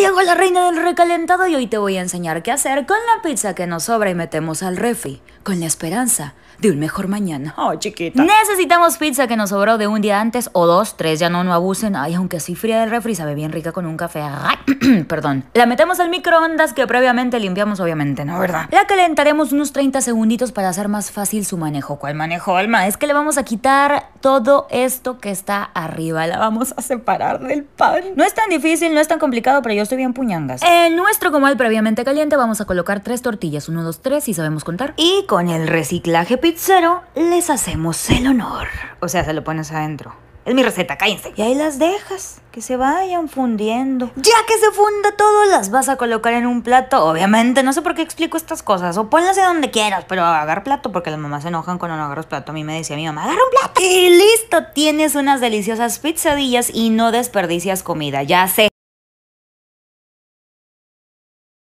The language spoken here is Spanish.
llegó la reina del recalentado y hoy te voy a enseñar qué hacer con la pizza que nos sobra y metemos al refri, con la esperanza de un mejor mañana. Oh, chiquita. Necesitamos pizza que nos sobró de un día antes o dos, tres, ya no, no abusen. Ay, aunque así fría del refri sabe bien rica con un café. perdón. La metemos al microondas que previamente limpiamos, obviamente, ¿no? ¿Verdad? La calentaremos unos 30 segunditos para hacer más fácil su manejo. ¿Cuál manejo, Alma? Es que le vamos a quitar todo esto que está arriba. La vamos a separar del pan. No es tan difícil, no es tan complicado, pero yo estoy bien puñangas. En nuestro comal previamente caliente vamos a colocar tres tortillas, uno, dos, tres, si sabemos contar. Y con el reciclaje pizzero les hacemos el honor. O sea, se lo pones adentro. Es mi receta, cállense. Y ahí las dejas, que se vayan fundiendo. Ya que se funda todo, las vas a colocar en un plato. Obviamente, no sé por qué explico estas cosas. O ponlas en donde quieras, pero agar plato, porque las mamás se enojan cuando no agarras plato. A mí me decía mi mamá, agarra un plato. Y listo, tienes unas deliciosas pizzadillas y no desperdicias comida. Ya sé.